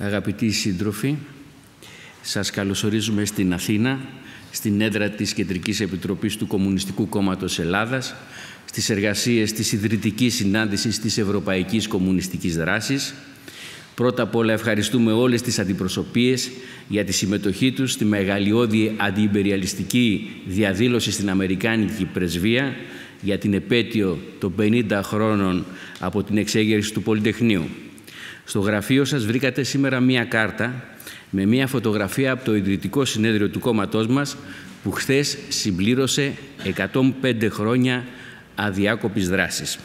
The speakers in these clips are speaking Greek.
Αγαπητοί σύντροφοι, σας καλωσορίζουμε στην Αθήνα, στην έδρα της Κεντρικής Επιτροπής του Κομμουνιστικού Κόμματος Ελλάδας, στις εργασίες της Ιδρυτικής Συνάντησης της Ευρωπαϊκής Κομμουνιστικής Δράσης. Πρώτα απ' όλα ευχαριστούμε όλες τις αντιπροσωπείες για τη συμμετοχή τους στη μεγαλειώδη αντιυμπεριαλιστική διαδήλωση στην Αμερικάνικη Πρεσβεία για την επέτειο των 50 χρόνων από την εξέγερση του Πολυτεχνείου. Στο γραφείο σας βρήκατε σήμερα μία κάρτα με μία φωτογραφία από το Ιδρυτικό Συνέδριο του κόμματός μας που χθες συμπλήρωσε 105 χρόνια αδιάκοπης δράσης.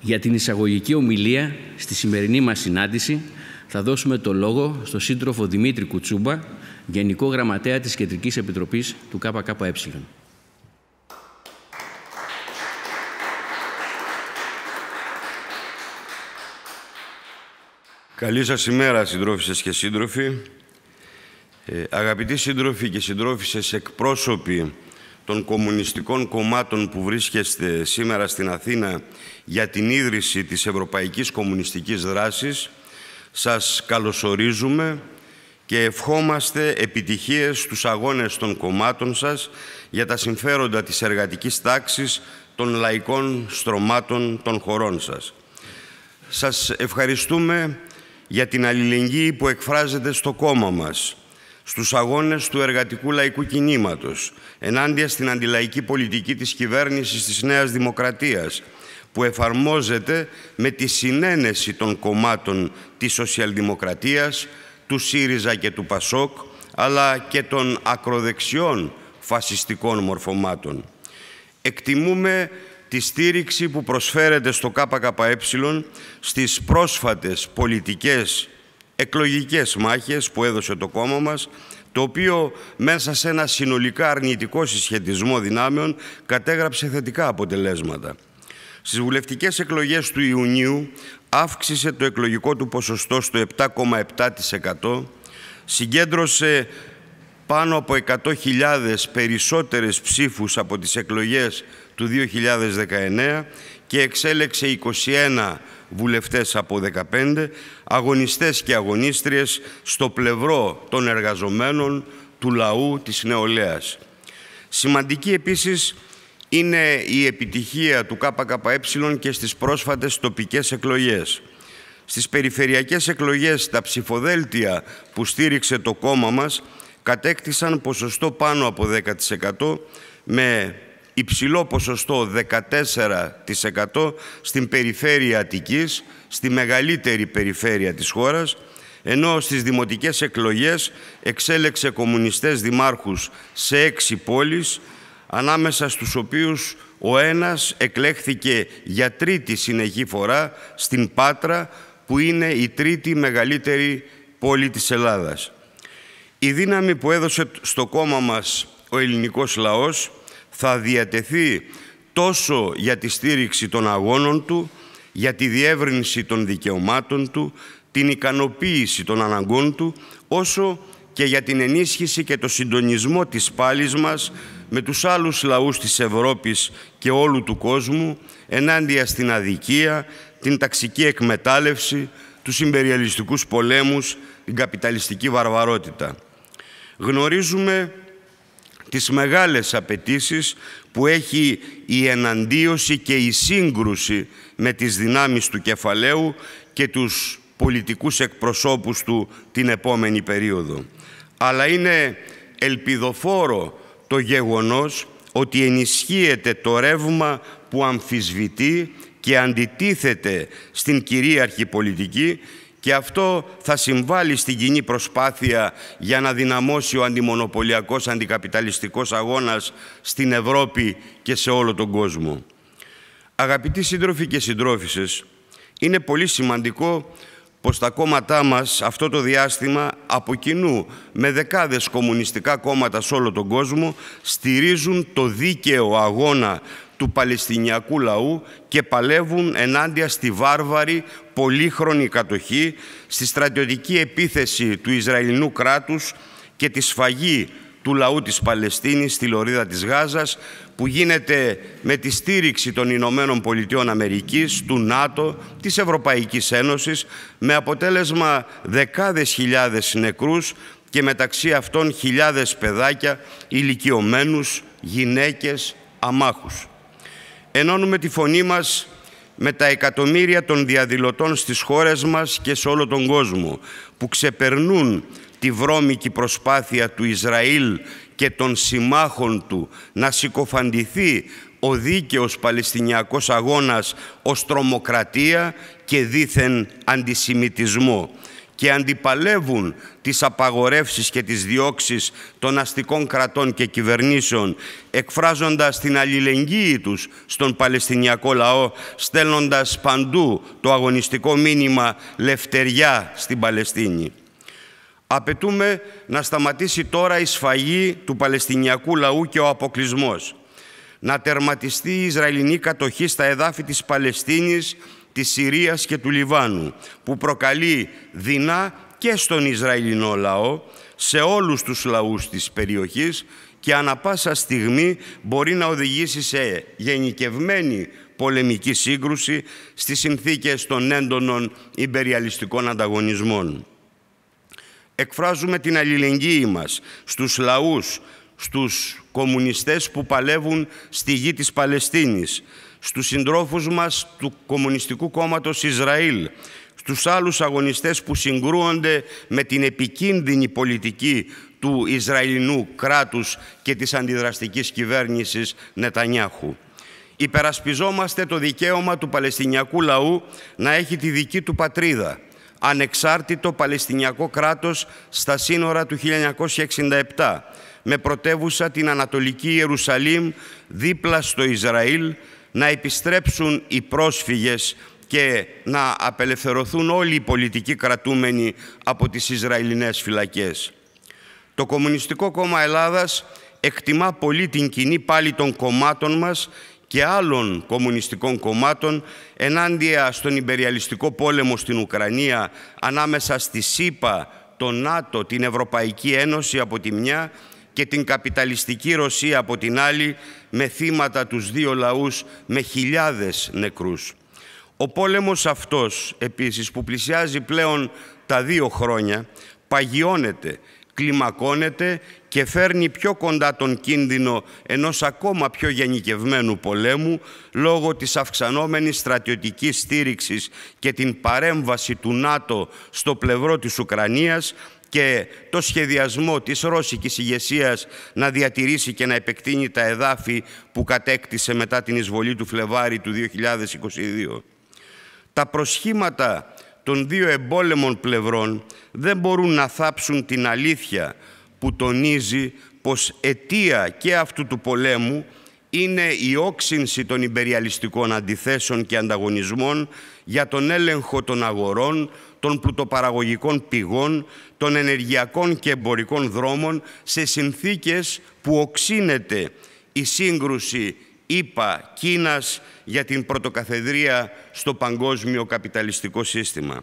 Για την εισαγωγική ομιλία στη σημερινή μας συνάντηση θα δώσουμε το λόγο στον σύντροφο Δημήτρη Κουτσούμπα, Γενικό Γραμματέα της Κεντρικής Επιτροπής του ΚΚΕ. Καλή σας ημέρα, συντρόφισσες και σύντροφοι. Ε, αγαπητοί σύντροφοι και συντρόφισσες εκπρόσωποι των κομμουνιστικών κομμάτων που βρίσκεστε σήμερα στην Αθήνα για την ίδρυση της Ευρωπαϊκής Κομμουνιστικής Δράσης, σας καλωσορίζουμε και ευχόμαστε επιτυχίες στους αγώνες των κομμάτων σας για τα συμφέροντα της εργατικής τάξης των λαϊκών στρωμάτων των χωρών σας. Σας ευχαριστούμε για την αλληλεγγύη που εκφράζεται στο κόμμα μας, στους αγώνες του εργατικού λαϊκού κινήματος, ενάντια στην αντιλαϊκή πολιτική της κυβέρνησης της Νέας Δημοκρατίας, που εφαρμόζεται με τη συνένεση των κομμάτων της Σοσιαλδημοκρατίας, του ΣΥΡΙΖΑ και του ΠΑΣΟΚ, αλλά και των ακροδεξιών φασιστικών μορφωμάτων. Εκτιμούμε τη στήριξη που προσφέρεται στο ΚΚΕ στις πρόσφατες πολιτικές εκλογικές μάχες που έδωσε το κόμμα μας, το οποίο μέσα σε ένα συνολικά αρνητικό συσχετισμό δυνάμεων κατέγραψε θετικά αποτελέσματα. Στις βουλευτικές εκλογές του Ιουνίου αύξησε το εκλογικό του ποσοστό στο 7,7%, συγκέντρωσε πάνω από 100.000 περισσότερες ψήφους από τις εκλογές του 2019 και εξέλεξε 21 βουλευτές από 15, αγωνιστές και αγωνίστριες στο πλευρό των εργαζομένων, του λαού, της νεολαίας. Σημαντική επίσης είναι η επιτυχία του ΚΚΕ και στις πρόσφατες τοπικές εκλογές. Στις περιφερειακές εκλογές τα ψηφοδέλτια που στήριξε το κόμμα μας κατέκτησαν ποσοστό πάνω από 10% με υψηλό ποσοστό 14% στην περιφέρεια Αττικής, στη μεγαλύτερη περιφέρεια της χώρας, ενώ στις δημοτικές εκλογές εξέλεξε κομμουνιστές δημάρχους σε έξι πόλεις, ανάμεσα στους οποίους ο ένας εκλέχθηκε για τρίτη συνεχή φορά στην Πάτρα, που είναι η τρίτη μεγαλύτερη πόλη της Ελλάδας. Η δύναμη που έδωσε στο κόμμα μας ο ελληνικός λαός θα διατεθεί τόσο για τη στήριξη των αγώνων του, για τη διεύρυνση των δικαιωμάτων του, την ικανοποίηση των αναγκών του, όσο και για την ενίσχυση και το συντονισμό της πάλης μας με τους άλλους λαούς της Ευρώπης και όλου του κόσμου ενάντια στην αδικία, την ταξική εκμετάλλευση, τους συμπεριαλιστικούς πολέμους, την καπιταλιστική βαρβαρότητα. Γνωρίζουμε τις μεγάλες απαιτήσεις που έχει η εναντίωση και η σύγκρουση με τις δυνάμεις του κεφαλαίου και τους πολιτικούς εκπροσώπους του την επόμενη περίοδο. Αλλά είναι ελπιδοφόρο το γεγονός ότι ενισχύεται το ρεύμα που αμφισβητεί και αντιτίθεται στην κυρίαρχη πολιτική και αυτό θα συμβάλλει στην κοινή προσπάθεια για να δυναμώσει ο αντιμονοπολιακός αντικαπιταλιστικός αγώνας στην Ευρώπη και σε όλο τον κόσμο. Αγαπητοί σύντροφοι και συντρόφισσες, είναι πολύ σημαντικό πως τα κόμματά μας αυτό το διάστημα από κοινού με δεκάδες κομμουνιστικά κόμματα σε όλο τον κόσμο στηρίζουν το δίκαιο αγώνα του Παλαιστινιακού λαού και παλεύουν ενάντια στη βάρβαρη πολύχρονη κατοχή, στη στρατιωτική επίθεση του Ισραηλινού κράτους και τη σφαγή του λαού της Παλαιστίνης στη Λωρίδα της Γάζας που γίνεται με τη στήριξη των Ηνωμένων Πολιτειών Αμερικής, του ΝΑΤΟ, της Ευρωπαϊκής Ένωσης με αποτέλεσμα δεκάδες χιλιάδες νεκρούς και μεταξύ αυτών χιλιάδες παιδάκια, ηλικιωμένους, γυναίκες, αμάχους ενώνουμε τη φωνή μας με τα εκατομμύρια των διαδηλωτών στις χώρες μας και σε όλο τον κόσμο που ξεπερνούν τη βρώμικη προσπάθεια του Ισραήλ και των συμμάχων του να συκοφαντηθεί ο δίκαιος Παλαιστινιακός αγώνας ως τρομοκρατία και δίθεν αντισημιτισμό και αντιπαλεύουν τις απαγορεύσεις και τις διώξεις των αστικών κρατών και κυβερνήσεων, εκφράζοντας την αλληλεγγύη τους στον Παλαιστινιακό λαό, στέλνοντας παντού το αγωνιστικό μήνυμα «Λευτεριά στην Παλαιστίνη». Απαιτούμε να σταματήσει τώρα η σφαγή του Παλαιστινιακού λαού και ο αποκλεισμός, να τερματιστεί η Ισραηλινή κατοχή στα εδάφη της Παλαιστίνης της Συρίας και του Λιβάνου, που προκαλεί δεινά και στον Ισραηλινό λαό, σε όλους τους λαούς της περιοχής και ανα πάσα στιγμή μπορεί να οδηγήσει σε γενικευμένη πολεμική σύγκρουση στις συνθήκες των έντονων υπεριαλιστικών ανταγωνισμών. Εκφράζουμε την αλληλεγγύη μας στους λαούς, στους κομμουνιστές που παλεύουν στη γη της Παλαιστίνης, στους συντρόφους μας του Κομμουνιστικού Κόμματος Ισραήλ, στους άλλους αγωνιστές που συγκρούονται με την επικίνδυνη πολιτική του Ισραηλινού κράτους και της αντιδραστικής κυβέρνησης Νετανιάχου. Υπερασπιζόμαστε το δικαίωμα του Παλαιστινιακού λαού να έχει τη δική του πατρίδα, ανεξάρτητο Παλαιστινιακό κράτος στα σύνορα του 1967, με πρωτεύουσα την Ανατολική Ιερουσαλήμ δίπλα στο Ισραήλ, να επιστρέψουν οι πρόσφυγες και να απελευθερωθούν όλοι οι πολιτικοί κρατούμενοι από τις Ισραηλινές φυλακές. Το Κομμουνιστικό Κόμμα Ελλάδας εκτιμά πολύ την κοινή πάλι των κομμάτων μας και άλλων κομμουνιστικών κομμάτων ενάντια στον υπεριαλιστικό πόλεμο στην Ουκρανία ανάμεσα στη ΣΥΠΑ, το ΝΑΤΟ, την Ευρωπαϊκή Ένωση από τη μια και την καπιταλιστική Ρωσία από την άλλη με θύματα τους δύο λαούς με χιλιάδες νεκρούς. Ο πόλεμος αυτός επίσης που πλησιάζει πλέον τα δύο χρόνια παγιώνεται, κλιμακώνεται και φέρνει πιο κοντά τον κίνδυνο ενός ακόμα πιο γενικευμένου πολέμου λόγω της αυξανόμενης στρατιωτικής στήριξης και την παρέμβαση του ΝΑΤΟ στο πλευρό της Ουκρανίας και το σχεδιασμό της ρώσικης ηγεσίας να διατηρήσει και να επεκτείνει τα εδάφη που κατέκτησε μετά την εισβολή του Φλεβάρη του 2022. Τα προσχήματα των δύο εμπόλεμων πλευρών δεν μπορούν να θάψουν την αλήθεια που τονίζει πως αιτία και αυτού του πολέμου είναι η όξυνση των υπεριαλιστικών αντιθέσεων και ανταγωνισμών για τον έλεγχο των αγορών, των πλουτοπαραγωγικών πηγών, των ενεργειακών και εμπορικών δρόμων σε συνθήκες που οξύνεται η σύγκρουση ΗΠΑ Κίνας για την πρωτοκαθεδρία στο παγκόσμιο καπιταλιστικό σύστημα.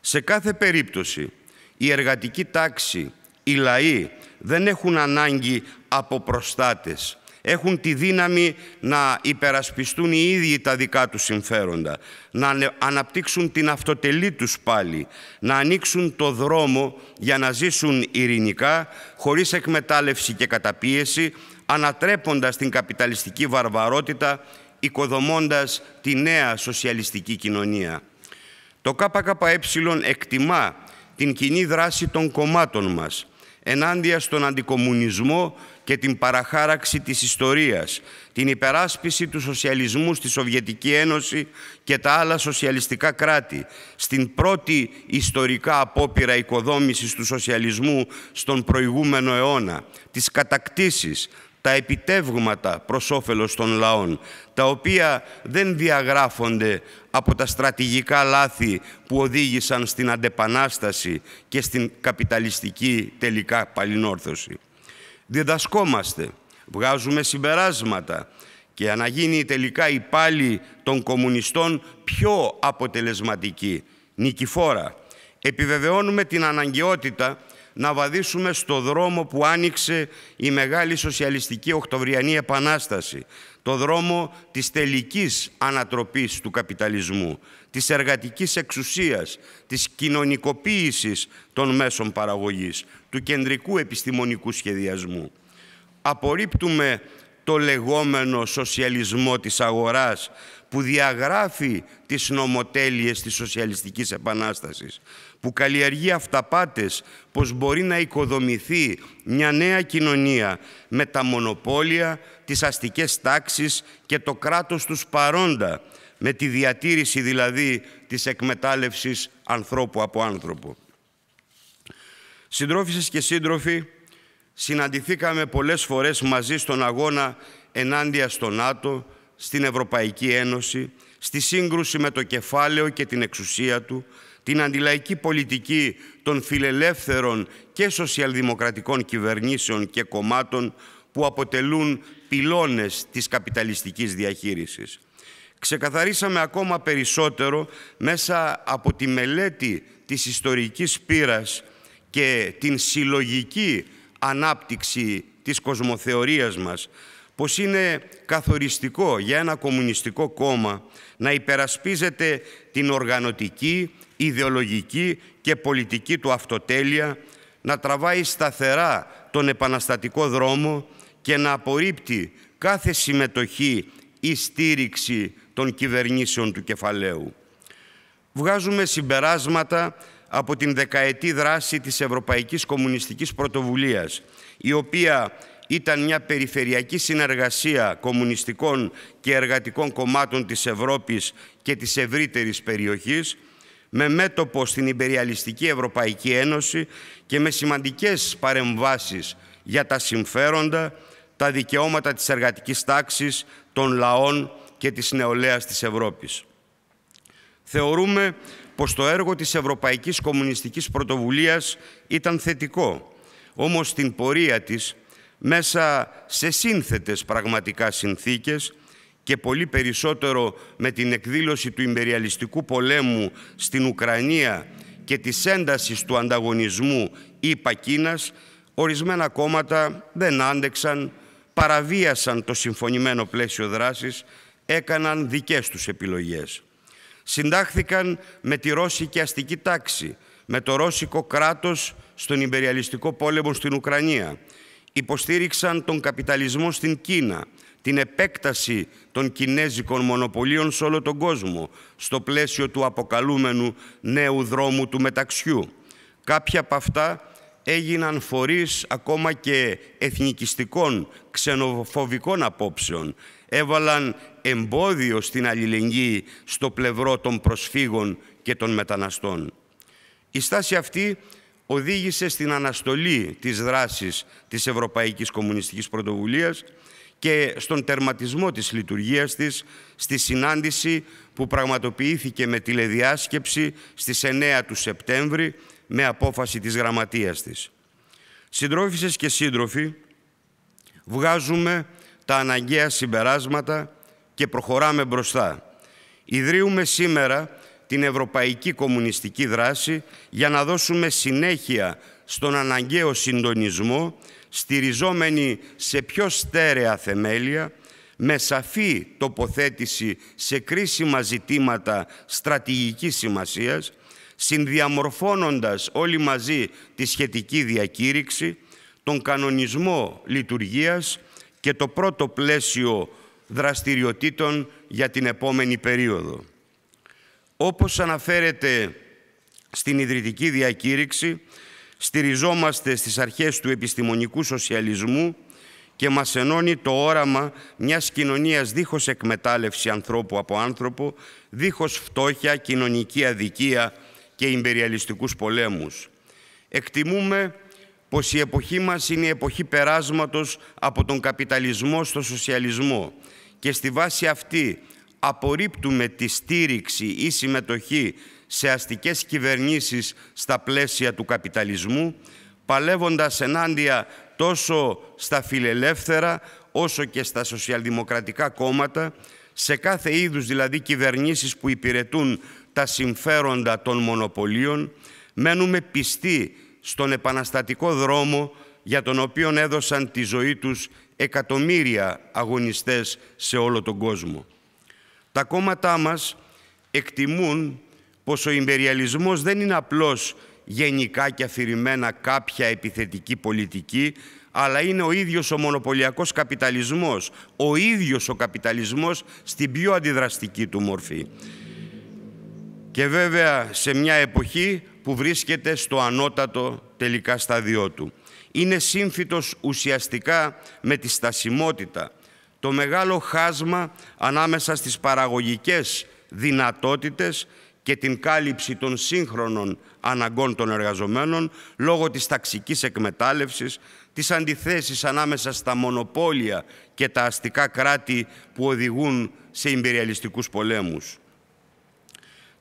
Σε κάθε περίπτωση, η εργατική τάξη, οι λαοί δεν έχουν ανάγκη από προστάτες, έχουν τη δύναμη να υπερασπιστούν οι ίδιοι τα δικά τους συμφέροντα, να αναπτύξουν την αυτοτελή τους πάλι, να ανοίξουν το δρόμο για να ζήσουν ειρηνικά, χωρίς εκμετάλλευση και καταπίεση, ανατρέποντας την καπιταλιστική βαρβαρότητα, οικοδομώντας τη νέα σοσιαλιστική κοινωνία. Το ΚΚΕ εκτιμά την κοινή δράση των κομμάτων μας ενάντια στον αντικομουνισμό και την παραχάραξη της ιστορίας, την υπεράσπιση του σοσιαλισμού στη Σοβιετική Ένωση και τα άλλα σοσιαλιστικά κράτη, στην πρώτη ιστορικά απόπειρα οικοδόμησης του σοσιαλισμού στον προηγούμενο αιώνα, τις κατακτήσεις, τα επιτεύγματα προς όφελος των λαών, τα οποία δεν διαγράφονται από τα στρατηγικά λάθη που οδήγησαν στην αντεπανάσταση και στην καπιταλιστική τελικά παλινόρθωση διδασκόμαστε, βγάζουμε συμπεράσματα και αναγίνει τελικά η πάλι των κομμουνιστών πιο αποτελεσματική, νικηφόρα. Επιβεβαιώνουμε την αναγκαιότητα να βαδίσουμε στο δρόμο που άνοιξε η μεγάλη σοσιαλιστική Οκτωβριανή Επανάσταση, το δρόμο της τελικής ανατροπής του καπιταλισμού, της εργατικής εξουσίας, της κοινωνικοποίησης των μέσων παραγωγής, του κεντρικού επιστημονικού σχεδιασμού. Απορρίπτουμε το λεγόμενο σοσιαλισμό της αγοράς που διαγράφει τις νομοτέλειες της σοσιαλιστικής επανάστασης, που καλλιεργεί αυταπάτες πως μπορεί να οικοδομηθεί μια νέα κοινωνία με τα μονοπόλια, τις αστικές τάξεις και το κράτος τους παρόντα, με τη διατήρηση δηλαδή της εκμετάλλευσης ανθρώπου από άνθρωπο. Συντρόφισσες και σύντροφοι, συναντηθήκαμε πολλές φορές μαζί στον αγώνα ενάντια στο ΝΑΤΟ, στην Ευρωπαϊκή Ένωση, στη σύγκρουση με το κεφάλαιο και την εξουσία του, την αντιλαϊκή πολιτική των φιλελεύθερων και σοσιαλδημοκρατικών κυβερνήσεων και κομμάτων που αποτελούν πυλώνες της καπιταλιστικής διαχείρισης. Ξεκαθαρίσαμε ακόμα περισσότερο μέσα από τη μελέτη της ιστορικής πείρας και την συλλογική ανάπτυξη της κοσμοθεωρίας μας, πως είναι καθοριστικό για ένα κομμουνιστικό κόμμα να υπερασπίζεται την οργανωτική, ιδεολογική και πολιτική του αυτοτέλεια, να τραβάει σταθερά τον επαναστατικό δρόμο και να απορρίπτει κάθε συμμετοχή ή στήριξη των κυβερνήσεων του κεφαλαίου. Βγάζουμε συμπεράσματα από την δεκαετή δράση της Ευρωπαϊκής Κομμουνιστικής Πρωτοβουλίας, η οποία ήταν μια περιφερειακή συνεργασία κομμουνιστικών και εργατικών κομμάτων της Ευρώπης και της ευρύτερης περιοχής, με μέτωπο στην Υπεριαλιστική Ευρωπαϊκή Ένωση και με σημαντικές παρεμβάσεις για τα συμφέροντα, τα δικαιώματα της εργατικής τάξης, των λαών και της νεολαίας της Ευρώπης. Θεωρούμε πως το έργο της Ευρωπαϊκής Κομμουνιστικής Πρωτοβουλίας ήταν θετικό. Όμως στην πορεία της, μέσα σε σύνθετες πραγματικά συνθήκες και πολύ περισσότερο με την εκδήλωση του υπεριαλιστικού πολέμου στην Ουκρανία και της έντασης του ανταγωνισμου ή ΙΠΑ-Κίνας, ορισμένα κόμματα δεν άντεξαν, παραβίασαν το συμφωνημένο πλαίσιο δράσης, έκαναν δικές τους επιλογές συντάχθηκαν με τη ρώσικη αστική τάξη, με το ρώσικο κράτος στον υπεριαλιστικό πόλεμο στην Ουκρανία. Υποστήριξαν τον καπιταλισμό στην Κίνα, την επέκταση των κινέζικων μονοπωλίων σε όλο τον κόσμο, στο πλαίσιο του αποκαλούμενου νέου δρόμου του μεταξιού. Κάποια από αυτά έγιναν φορείς ακόμα και εθνικιστικών, ξενοφοβικών απόψεων, έβαλαν εμπόδιο στην αλληλεγγύη στο πλευρό των προσφύγων και των μεταναστών. Η στάση αυτή οδήγησε στην αναστολή της δράσης της Ευρωπαϊκής Κομμουνιστικής Πρωτοβουλίας και στον τερματισμό της λειτουργίας της στη συνάντηση που πραγματοποιήθηκε με τηλεδιάσκεψη στις 9 του Σεπτέμβρη με απόφαση της γραμματείας της. Συντρόφισσες και σύντροφοι, βγάζουμε τα αναγκαία συμπεράσματα και προχωράμε μπροστά. Ιδρύουμε σήμερα την Ευρωπαϊκή Κομμουνιστική Δράση για να δώσουμε συνέχεια στον αναγκαίο συντονισμό, στηριζόμενοι σε πιο στέρεα θεμέλια, με σαφή τοποθέτηση σε κρίσιμα ζητήματα στρατηγικής σημασίας, συνδιαμορφώνοντας όλοι μαζί τη σχετική διακήρυξη, τον κανονισμό λειτουργίας και το πρώτο πλαίσιο δραστηριοτήτων για την επόμενη περίοδο. Όπως αναφέρεται στην ιδρυτική διακήρυξη, στηριζόμαστε στις αρχές του επιστημονικού σοσιαλισμού και μας ενώνει το όραμα μιας κοινωνίας δίχως εκμετάλλευση ανθρώπου από άνθρωπο, δίχως φτώχεια, κοινωνική αδικία και ιμπεριαλιστικούς πολέμους. Εκτιμούμε πως η εποχή μας είναι η εποχή περάσματος από τον καπιταλισμό στο σοσιαλισμό και στη βάση αυτή απορρίπτουμε τη στήριξη ή συμμετοχή σε αστικές κυβερνήσεις στα πλαίσια του καπιταλισμού, παλεύοντας ενάντια τόσο στα φιλελεύθερα όσο και στα σοσιαλδημοκρατικά κόμματα, σε κάθε είδους δηλαδή κυβερνήσεις που υπηρετούν τα συμφέροντα των μονοπωλίων, μένουμε πιστοί στον επαναστατικό δρόμο για τον οποίο έδωσαν τη ζωή τους εκατομμύρια αγωνιστές σε όλο τον κόσμο. Τα κόμματά μας εκτιμούν πως ο ιμπεριαλισμός δεν είναι απλώς γενικά και αφηρημένα κάποια επιθετική πολιτική, αλλά είναι ο ίδιος ο μονοπωλιακός καπιταλισμός, ο ίδιος ο καπιταλισμός στην πιο αντιδραστική του μορφή και βέβαια σε μια εποχή που βρίσκεται στο ανώτατο τελικά σταδιό του. Είναι σύμφυτος ουσιαστικά με τη στασιμότητα, το μεγάλο χάσμα ανάμεσα στις παραγωγικές δυνατότητες και την κάλυψη των σύγχρονων αναγκών των εργαζομένων λόγω της ταξικής εκμετάλλευσης, της αντιθέσεις ανάμεσα στα μονοπόλια και τα αστικά κράτη που οδηγούν σε ιμπεριαλιστικούς πολέμους.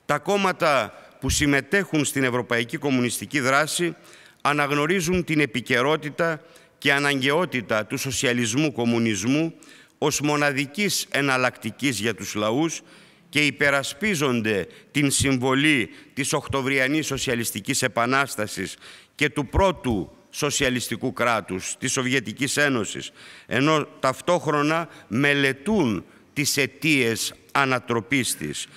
Τα κόμματα που συμμετέχουν στην ευρωπαϊκή κομμουνιστική δράση αναγνωρίζουν την επικαιρότητα και αναγκαιότητα του σοσιαλισμού-κομμουνισμού ως μοναδικής εναλλακτικής για τους λαούς και υπερασπίζονται την συμβολή της Οκτωβριανής Σοσιαλιστικής Επανάστασης και του πρώτου σοσιαλιστικού κράτους, της Σοβιετικής Ένωσης, ενώ ταυτόχρονα μελετούν τις αιτίες ανατροπής της,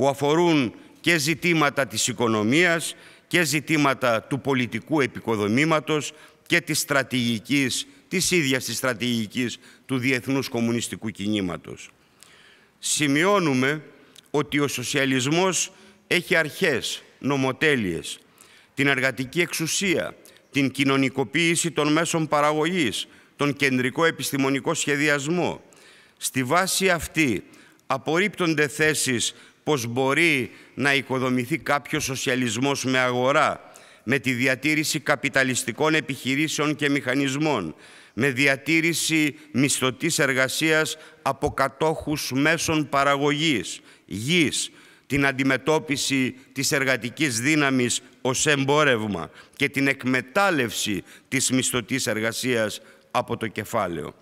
που αφορούν και ζητήματα της οικονομίας και ζητήματα του πολιτικού επικοδομήματος και της στρατηγικής, της ίδιας της στρατηγικής του διεθνούς κομμουνιστικού κινήματος. Σημειώνουμε ότι ο σοσιαλισμός έχει αρχές, νομοτέλειες, την εργατική εξουσία, την κοινωνικοποίηση των μέσων παραγωγής, τον κεντρικό επιστημονικό σχεδιασμό. Στη βάση αυτή απορρίπτονται θέσεις πως μπορεί να οικοδομηθεί κάποιος σοσιαλισμός με αγορά, με τη διατήρηση καπιταλιστικών επιχειρήσεων και μηχανισμών, με διατήρηση μισθωτής εργασίας από κατόχους μέσων παραγωγής, γης, την αντιμετώπιση της εργατικής δύναμης ως εμπόρευμα και την εκμετάλλευση της μισθωτής εργασίας από το κεφάλαιο.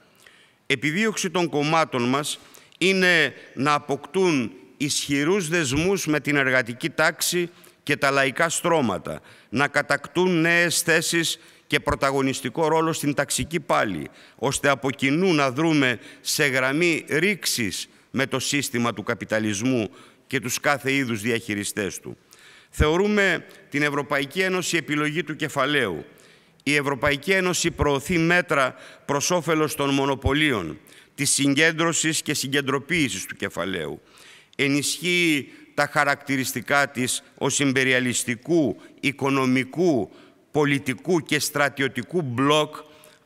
Επιδίωξη των κομμάτων μας είναι να αποκτούν ισχυρούς δεσμούς με την εργατική τάξη και τα λαϊκά στρώματα, να κατακτούν νέες θέσεις και πρωταγωνιστικό ρόλο στην ταξική πάλη, ώστε από κοινού να δρούμε σε γραμμή ρήξης με το σύστημα του καπιταλισμού και τους κάθε είδους διαχειριστές του. Θεωρούμε την Ευρωπαϊκή Ένωση επιλογή του κεφαλαίου. Η Ευρωπαϊκή Ένωση προωθεί μέτρα προς όφελος των μονοπωλίων, της συγκέντρωσης και συγκεντρωποίηση του κεφαλαίου ενισχύει τα χαρακτηριστικά της ως οικονομικού, πολιτικού και στρατιωτικού μπλοκ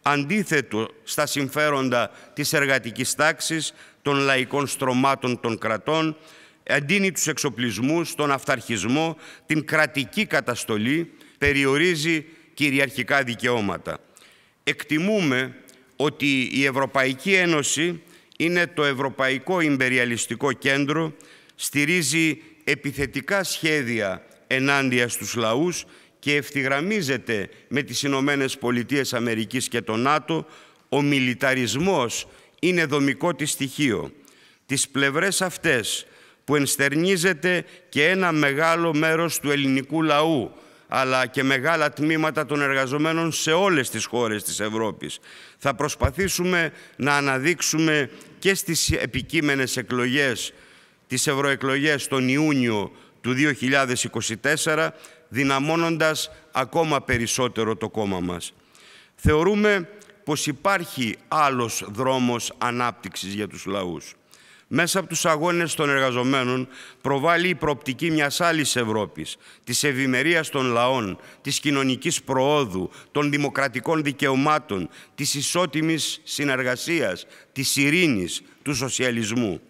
αντίθετο στα συμφέροντα της εργατικής τάξης, των λαϊκών στρωμάτων των κρατών, αντίνει τους εξοπλισμούς, τον αυταρχισμό, την κρατική καταστολή, περιορίζει κυριαρχικά δικαιώματα. Εκτιμούμε ότι η Ευρωπαϊκή Ένωση είναι το Ευρωπαϊκό Ιμπεριαλιστικό Κέντρο, στηρίζει επιθετικά σχέδια ενάντια στους λαούς και ευθυγραμμίζεται με τις Ηνωμένες Πολιτείες Αμερικής και το ΝΑΤΟ, ο μιλιταρισμός είναι δομικό της στοιχείο. Τις πλευρές αυτές που ενστερνίζεται και ένα μεγάλο μέρος του ελληνικού λαού, αλλά και μεγάλα τμήματα των εργαζομένων σε όλες τις χώρες της Ευρώπης θα προσπαθήσουμε να αναδείξουμε και στις επικείμενες εκλογές, τις ευρωεκλογές τον Ιούνιο του 2024, δυναμώνοντας ακόμα περισσότερο το κόμμα μας. Θεωρούμε πως υπάρχει άλλος δρόμος ανάπτυξης για τους λαούς μέσα από τους αγώνες των εργαζομένων προβάλλει η προοπτική μιας άλλης Ευρώπης, της ευημερίας των λαών, της κοινωνικής προόδου, των δημοκρατικών δικαιωμάτων, της ισότιμης συνεργασίας, της ειρήνης, του σοσιαλισμού.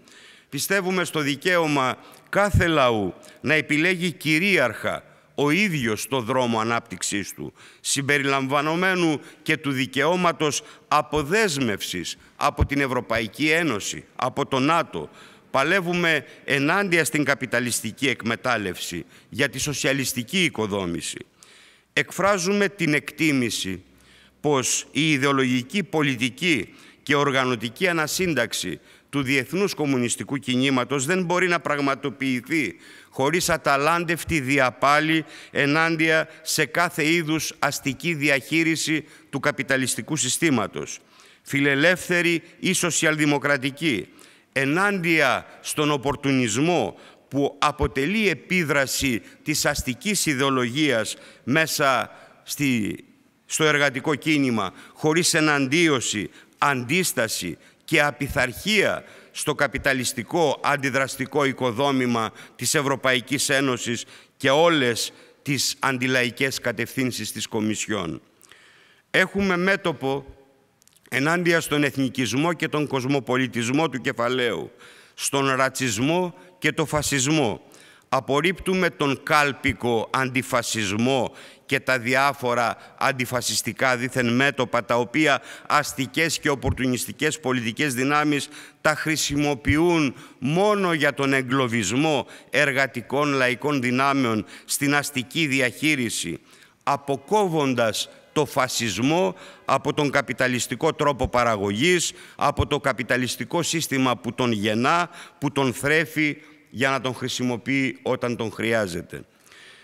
Πιστεύουμε στο δικαίωμα κάθε λαού να επιλέγει κυρίαρχα ο ίδιος το δρόμο ανάπτυξής του, συμπεριλαμβανομένου και του δικαιώματος αποδέσμευσης από την Ευρωπαϊκή Ένωση, από το ΝΑΤΟ. Παλεύουμε ενάντια στην καπιταλιστική εκμετάλλευση, για τη σοσιαλιστική οικοδόμηση. Εκφράζουμε την εκτίμηση πως η ιδεολογική πολιτική και οργανωτική ανασύνταξη του διεθνούς κομμουνιστικού κινήματος δεν μπορεί να πραγματοποιηθεί χωρίς αταλάντευτη διαπάλη ενάντια σε κάθε είδους αστική διαχείριση του καπιταλιστικού συστήματος, φιλελεύθερη ή σοσιαλδημοκρατική, ενάντια στον οπορτουνισμό που αποτελεί επίδραση της αστικής ιδεολογίας μέσα στη, στο εργατικό κίνημα, χωρίς εναντίωση, αντίσταση και απειθαρχία στο καπιταλιστικό αντιδραστικό οικοδόμημα της Ευρωπαϊκής Ένωσης και όλες τις αντιλαϊκές κατευθύνσεις της Κομισιόν. Έχουμε μέτωπο ενάντια στον εθνικισμό και τον κοσμοπολιτισμό του κεφαλαίου, στον ρατσισμό και το φασισμό. Απορρίπτουμε τον κάλπικο αντιφασισμό και τα διάφορα αντιφασιστικά δίθεν μέτωπα τα οποία αστικές και οπορτουνιστικές πολιτικές δυνάμεις τα χρησιμοποιούν μόνο για τον εγκλωβισμό εργατικών λαϊκών δυνάμεων στην αστική διαχείριση, αποκόβοντας το φασισμό από τον καπιταλιστικό τρόπο παραγωγής, από το καπιταλιστικό σύστημα που τον γεννά, που τον θρέφει για να τον χρησιμοποιεί όταν τον χρειάζεται.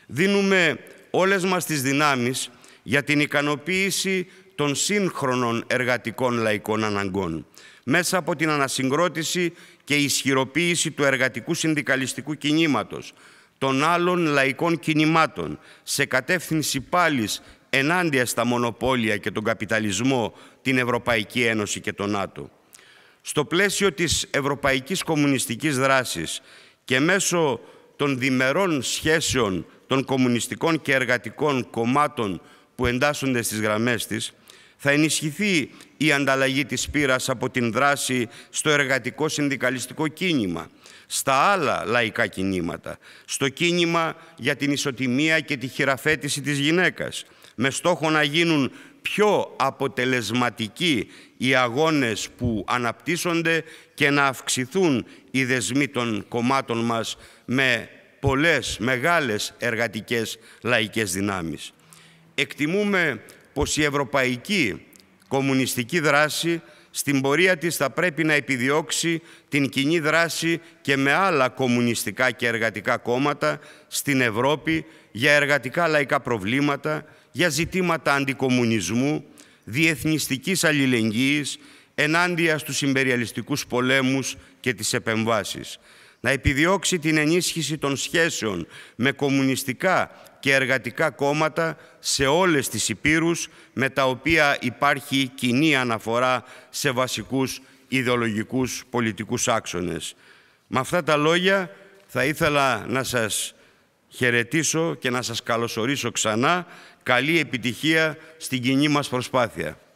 Δίνουμε όλες μας τις δυνάμεις για την ικανοποίηση των σύγχρονων εργατικών λαϊκών αναγκών μέσα από την ανασυγκρότηση και ισχυροποίηση του εργατικού συνδικαλιστικού κινήματος, των άλλων λαϊκών κινημάτων, σε κατεύθυνση πάλι ενάντια στα μονοπόλια και τον καπιταλισμό, την Ευρωπαϊκή Ένωση και τον ΝΑΤΟ. Στο πλαίσιο της ευρωπαϊκής κομμουνιστικής δράσης και μέσω των διμερών σχέσεων των κομμουνιστικών και εργατικών κομμάτων που εντάσσονται στις γραμμές της, θα ενισχυθεί η ανταλλαγή της πύρας από την δράση στο εργατικό συνδικαλιστικό κίνημα, στα άλλα λαϊκά κινήματα, στο κίνημα για την ισοτιμία και τη χειραφέτηση της γυναίκας, με στόχο να γίνουν πιο αποτελεσματικοί οι αγώνες που αναπτύσσονται και να αυξηθούν οι δεσμοί των κομμάτων μας με πολλές μεγάλες εργατικές λαϊκές δυνάμεις. Εκτιμούμε πως η ευρωπαϊκή κομμουνιστική δράση στην πορεία της θα πρέπει να επιδιώξει την κοινή δράση και με άλλα κομμουνιστικά και εργατικά κόμματα στην Ευρώπη για εργατικά λαϊκά προβλήματα, για ζητήματα αντικομουνισμού, διεθνιστικής αλληλεγγύης ενάντια στους συμπεριαλιστικούς πολέμους και τις επεμβάσεις να επιδιώξει την ενίσχυση των σχέσεων με κομμουνιστικά και εργατικά κόμματα σε όλες τις υπήρους με τα οποία υπάρχει κοινή αναφορά σε βασικούς ιδεολογικούς πολιτικούς άξονες. Με αυτά τα λόγια θα ήθελα να σας χαιρετήσω και να σας καλωσορίσω ξανά. Καλή επιτυχία στην κοινή μας προσπάθεια.